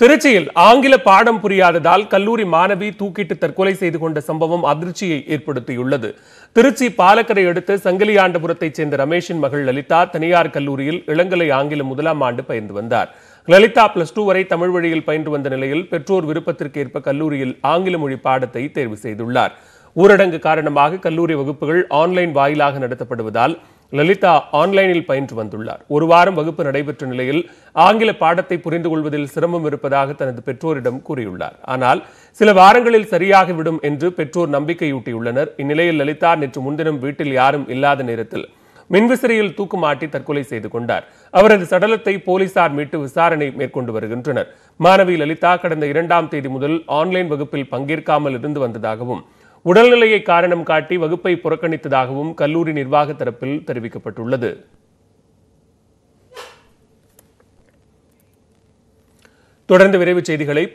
திருச்சியில் ஆங்கில பாடம் புரியாததால் கல்லூரி மாணவி தூக்கிட்டு தற்கொலை செய்து கொண்ட சம்பவம் அதிர்ச்சியை ஏற்படுத்தியுள்ளது திருச்சி பாலக்கரை அடுத்து சங்கிலியாண்டபுரத்தைச் சேர்ந்த ரமேஷின் மகள் லலிதா தனியார் கல்லூரியில் இளங்கலை ஆங்கிலம் முதலாம் ஆண்டு பயந்து வந்தார் லலிதா பிளஸ் டூ வரை தமிழ் வழியில் பயின்று வந்த நிலையில் பெற்றோர் விருப்பத்திற்கேற்ப கல்லூரியில் ஆங்கில மொழி பாடத்தை தேர்வு செய்துள்ளார் ஊரடங்கு காரணமாக கல்லூரி வகுப்புகள் ஆன்லைன் வாயிலாக நடத்தப்படுவதால் லலிதா ஆன்லைனில் பயின்று வந்துள்ளார் ஒரு வாரம் வகுப்பு நடைபெற்ற நிலையில் ஆங்கில பாடத்தை புரிந்து கொள்வதில் சிரமம் இருப்பதாக தனது பெற்றோரிடம் கூறியுள்ளார் ஆனால் சில வாரங்களில் சரியாகிவிடும் என்று பெற்றோர் நம்பிக்கையூட்டியுள்ளனர் இந்நிலையில் லலிதா நேற்று முன்தினம் வீட்டில் யாரும் இல்லாத நேரத்தில் மின்விசிறியில் தூக்கு மாட்டி தற்கொலை செய்து கொண்டார் அவரது சடலத்தை போலீசார் மீட்டு விசாரணை மேற்கொண்டு வருகின்றனர் மாணவி லலிதா கடந்த இரண்டாம் தேதி முதல் ஆன்லைன் வகுப்பில் பங்கேற்காமல் இருந்து வந்ததாகவும் உடல்நிலையை காரணம் காட்டி வகுப்பை புறக்கணித்ததாகவும் கல்லூரி நிர்வாக தரப்பில் தெரிவிக்கப்பட்டுள்ளது தொடர்ந்து விரைவு செய்திகளை